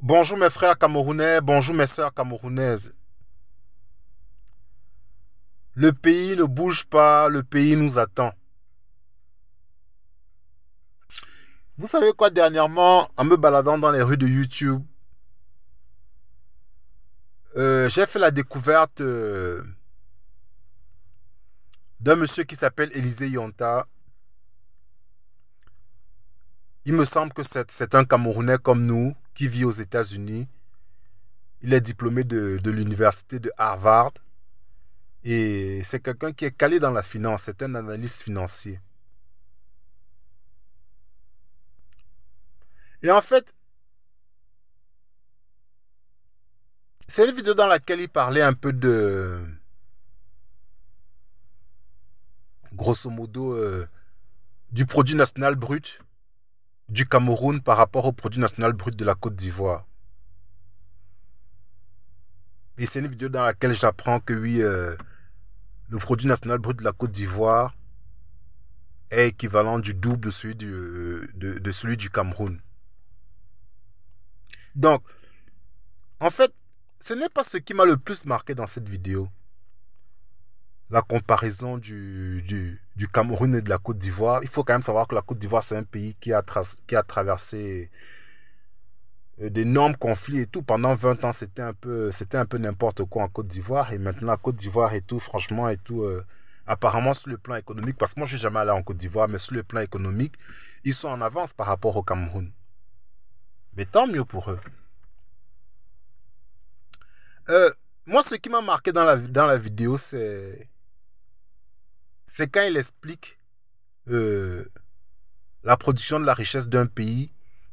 Bonjour mes frères camerounais, bonjour mes soeurs camerounaises. Le pays ne bouge pas, le pays nous attend. Vous savez quoi, dernièrement, en me baladant dans les rues de YouTube, euh, j'ai fait la découverte euh, d'un monsieur qui s'appelle Élisée Yonta. Il me semble que c'est un Camerounais comme nous qui vit aux États-Unis. Il est diplômé de, l'université de Harvard. Et c'est quelqu'un qui est calé dans la finance, c'est un analyste financier. Et en fait, c'est une vidéo dans laquelle il parlait un peu de... Grosso modo, euh, du produit national brut du Cameroun par rapport au produit national brut de la Côte d'Ivoire. Et c'est une vidéo dans laquelle j'apprends que oui, euh, le produit national brut de la Côte d'Ivoire est équivalent du double de celui euh, de celui du Cameroun. Donc, en fait, ce n'est pas ce qui m'a le plus marqué dans cette vidéo la comparaison du, Cameroun et de la Côte d'Ivoire, il faut quand même savoir que la Côte d'Ivoire, c'est un pays qui a, qui a traversé euh, d'énormes conflits et tout. Pendant 20 ans, c'était un peu c'était un peu n'importe quoi en Côte d'Ivoire. Et maintenant, la Côte d'Ivoire et tout, franchement, et tout, euh, apparemment, sur le plan économique, parce que moi, je suis jamais allé en Côte d'Ivoire, mais sur le plan économique, ils sont en avance par rapport au Cameroun. Mais tant mieux pour eux. Euh, moi, ce qui m'a marqué dans la, dans la vidéo, c'est c'est quand il explique euh, la production de la richesse d'un pays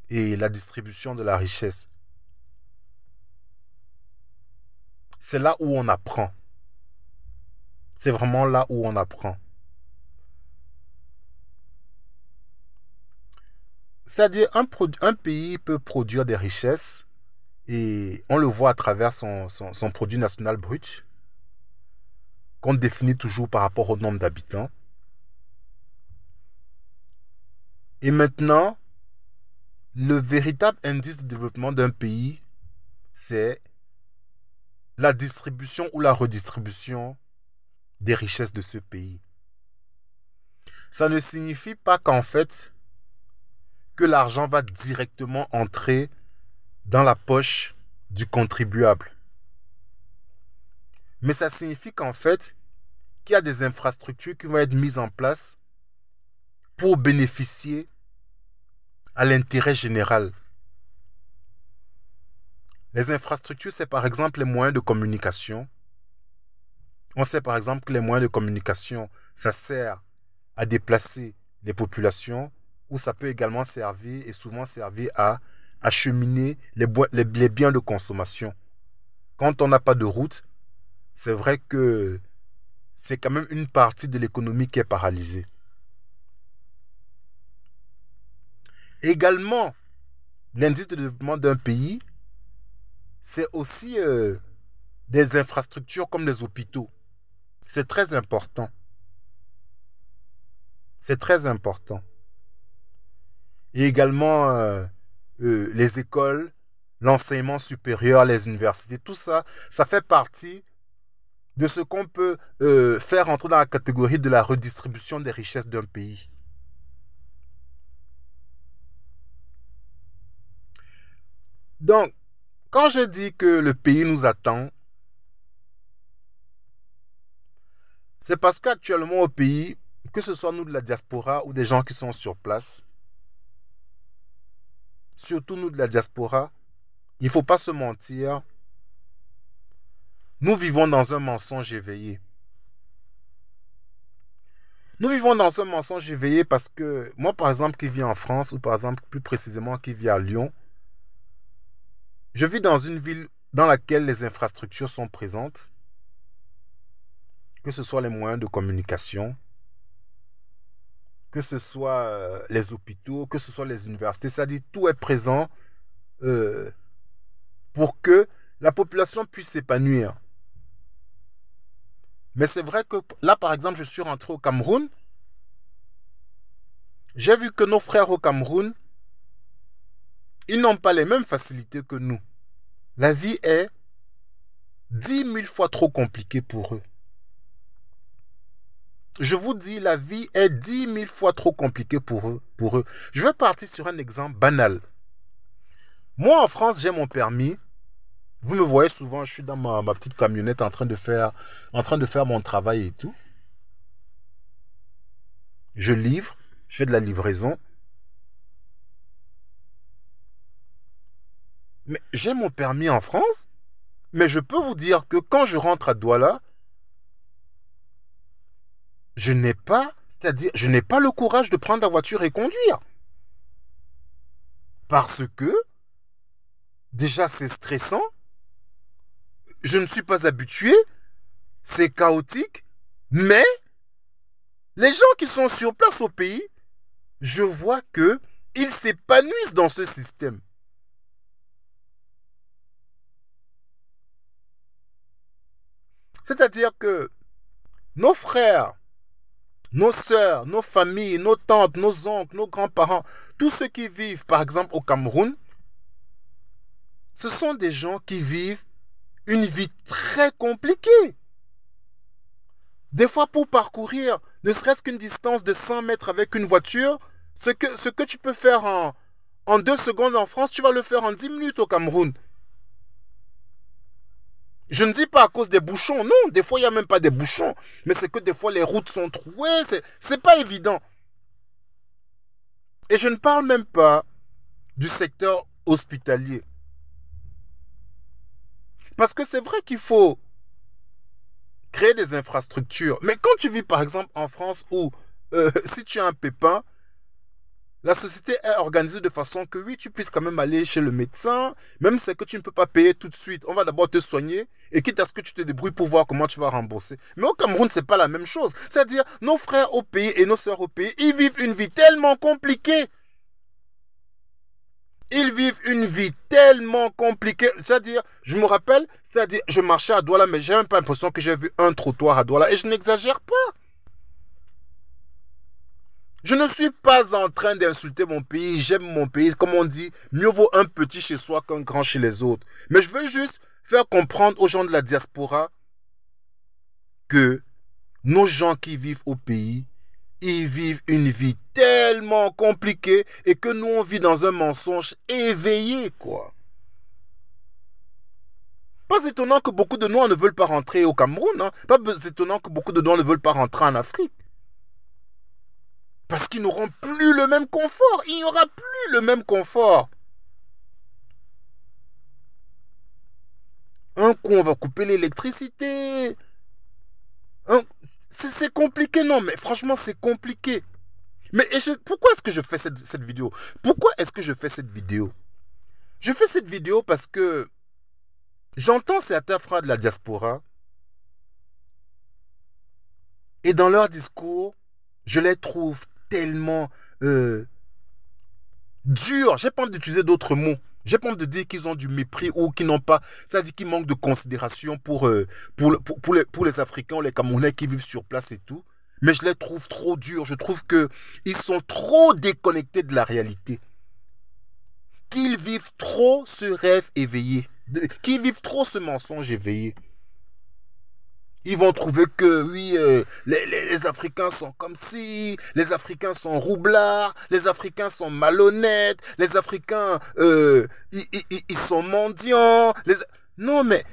et la distribution de la richesse. C'est là où on apprend. C'est vraiment là où on apprend. C'est-à-dire un, pays peut produire des richesses et on le voit à travers son produit national brut qu'on définit toujours par rapport au nombre d'habitants. Et maintenant, le véritable indice de développement d'un pays, c'est la distribution ou la redistribution des richesses de ce pays. Ça ne signifie pas qu'en fait, que l'argent va directement entrer dans la poche du contribuable. Mais ça signifie qu'en fait, qu'il y a des infrastructures qui vont être mises en place pour bénéficier à l'intérêt général. Les infrastructures, c'est par exemple les moyens de communication. On sait par exemple que les moyens de communication, ça sert à déplacer les populations ou ça peut également servir et souvent servir à acheminer les, les biens de consommation. Quand on n'a pas de route, c'est vrai que c'est quand même une partie de l'économie qui est paralysée. Également, l'indice de développement d'un pays, c'est aussi euh, des infrastructures comme les hôpitaux. C'est très important. C'est très important. Et également euh, euh, les écoles, l'enseignement supérieur, les universités, tout ça, ça fait partie de ce qu'on peut euh, faire entrer dans la catégorie de la redistribution des richesses d'un pays. Donc, quand je dis que le pays nous attend, c'est parce qu'actuellement au pays, que ce soit nous de la diaspora ou des gens qui sont sur place, surtout nous de la diaspora, il ne faut pas se mentir, nous vivons dans un mensonge éveillé. Nous vivons dans un mensonge éveillé parce que moi, par exemple, qui vis en France, ou par exemple, plus précisément, qui vis à Lyon, je vis dans une ville dans laquelle les infrastructures sont présentes, que ce soit les moyens de communication, que ce soit euh, les hôpitaux, que ce soit les universités, c'est-à-dire tout est présent euh, pour que la population puisse s'épanouir. Mais c'est vrai que là, par exemple, je suis rentré au Cameroun. J'ai vu que nos frères au Cameroun, ils n'ont pas les mêmes facilités que nous. La vie est dix mille fois trop compliquée pour eux. Je vous dis, la vie est dix mille fois trop compliquée pour eux, pour eux. Je vais partir sur un exemple banal. Moi, en France, j'ai mon permis. Vous me voyez souvent, je suis dans ma, petite camionnette en train, de faire, en train de faire mon travail et tout. Je livre, je fais de la livraison. Mais j'ai mon permis en France, mais je peux vous dire que quand je rentre à Douala, je n'ai pas, c'est-à-dire, je n'ai pas le courage de prendre la voiture et conduire. Parce que, déjà, c'est stressant je ne suis pas habitué, c'est chaotique, mais les gens qui sont sur place au pays, je vois que ils s'épanouissent dans ce système. C'est-à-dire que nos frères, nos sœurs, nos familles, nos tantes, nos oncles, nos grands-parents, tous ceux qui vivent par exemple au Cameroun, ce sont des gens qui vivent une vie très compliquée. Des fois, pour parcourir ne serait-ce qu'une distance de 100 mètres avec une voiture, ce que, ce que tu peux faire en, deux secondes en France, tu vas le faire en 10 minutes au Cameroun. Je ne dis pas à cause des bouchons, non, des fois il n'y a même pas des bouchons, mais c'est que des fois les routes sont trouées, Ce n'est pas évident. Et je ne parle même pas du secteur hospitalier. Parce que c'est vrai qu'il faut créer des infrastructures. Mais quand tu vis par exemple en France où euh, si tu as un pépin, la société est organisée de façon que oui, tu puisses quand même aller chez le médecin, même si que tu ne peux pas payer tout de suite. On va d'abord te soigner et quitte à ce que tu te débrouilles pour voir comment tu vas rembourser. Mais au Cameroun, ce n'est pas la même chose. C'est-à-dire, nos frères au pays et nos sœurs au pays, ils vivent une vie tellement compliquée ils vivent une vie tellement compliquée. C'est-à-dire, je me rappelle, c'est-à-dire, je marchais à Douala, mais j'ai même pas l'impression que j'ai vu un trottoir à Douala. Et je n'exagère pas. Je ne suis pas en train d'insulter mon pays. J'aime mon pays. Comme on dit, mieux vaut un petit chez soi qu'un grand chez les autres. Mais je veux juste faire comprendre aux gens de la diaspora que nos gens qui vivent au pays ils vivent une vie tellement compliquée et que nous, on vit dans un mensonge éveillé, quoi. Pas étonnant que beaucoup de Noirs ne veulent pas rentrer au Cameroun. Hein. Pas étonnant que beaucoup de Noirs ne veulent pas rentrer en Afrique. Parce qu'ils n'auront plus le même confort. Il n'y aura plus le même confort. Un coup, on va couper l'électricité. Hein, c'est compliqué, non, mais franchement, c'est compliqué. Mais pourquoi est-ce que je fais cette, vidéo Pourquoi est-ce que je fais cette vidéo Je fais cette vidéo parce que j'entends certains frères de la diaspora et dans leur discours, je les trouve tellement euh, durs. J'ai pas envie d'utiliser d'autres mots. J'ai pas de dire qu'ils ont du mépris ou qu'ils n'ont pas. Ça dit qu'ils manquent de considération euh, pour, pour, les, pour les Africains, les Camerounais qui vivent sur place et tout. Mais je les trouve trop durs. Je trouve qu'ils sont trop déconnectés de la réalité. Qu'ils vivent trop ce rêve éveillé. Qu'ils vivent trop ce mensonge éveillé. Ils vont trouver que oui, euh, les, Africains sont comme si, les Africains sont roublards, les Africains sont malhonnêtes, les Africains, euh, ils, sont mendiants. Non, mais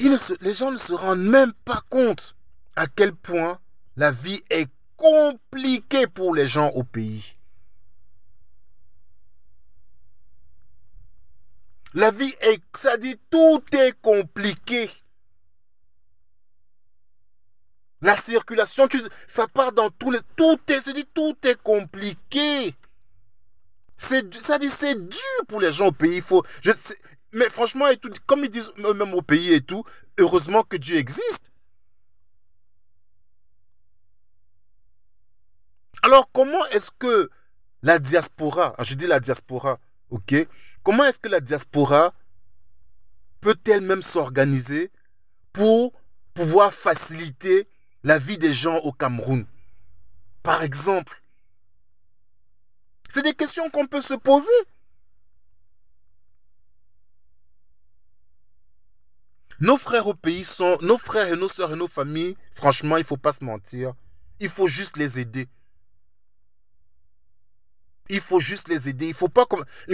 ils les gens ne se rendent même pas compte à quel point la vie est compliquée pour les gens au pays. La vie est, ça dit, tout est compliqué. La circulation, ça part dans tous les... Tout est, dit, tout est compliqué. C'est, ça dit, c'est dur pour les gens au pays. Faut, je, mais franchement, et tout, comme ils disent eux-mêmes au pays et tout, heureusement que Dieu existe. Alors, comment est-ce que la diaspora, ah, je dis la diaspora, ok Comment est-ce que la diaspora peut elle-même s'organiser pour pouvoir faciliter la vie des gens au Cameroun, par exemple C'est des questions qu'on peut se poser. Nos frères au pays sont, nos frères et nos sœurs et nos familles, franchement, il ne faut pas se mentir. Il faut juste les aider. Il faut juste les aider. Il ne faut, pas,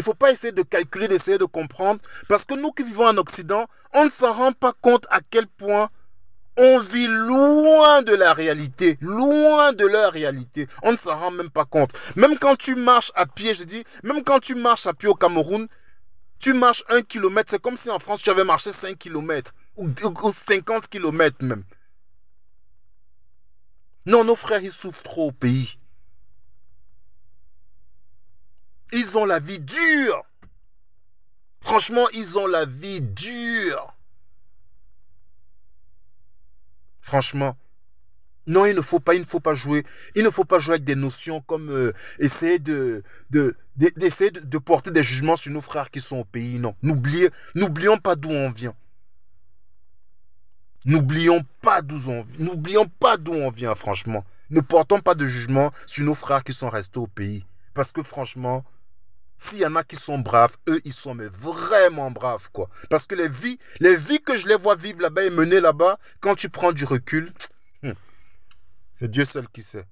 faut pas essayer de calculer, d'essayer de comprendre. Parce que nous qui vivons en Occident, on ne s'en rend pas compte à quel point on vit loin de la réalité, loin de leur réalité. On ne s'en rend même pas compte. Même quand tu marches à pied, je dis, même quand tu marches à pied au Cameroun, tu marches un kilomètre. C'est comme si en France, tu avais marché 5 kilomètres ou, ou 50 kilomètres même. Non, nos frères, ils souffrent trop au pays. Ils ont la vie dure. Franchement, ils ont la vie dure. Franchement. Non, il ne faut pas, il ne faut pas jouer. Il ne faut pas jouer avec des notions comme euh, essayer de, de, d'essayer de, porter des jugements sur nos frères qui sont au pays. Non, n'oublions pas d'où on vient. N'oublions pas d'où on, n'oublions pas d'où on vient, franchement. Ne portons pas de jugement sur nos frères qui sont restés au pays. Parce que franchement, s'il y en a qui sont braves, eux, ils sont mais vraiment braves, quoi. Parce que les vies, les vies que je les vois vivre là-bas et mener là-bas, quand tu prends du recul, hmm, c'est Dieu seul qui sait.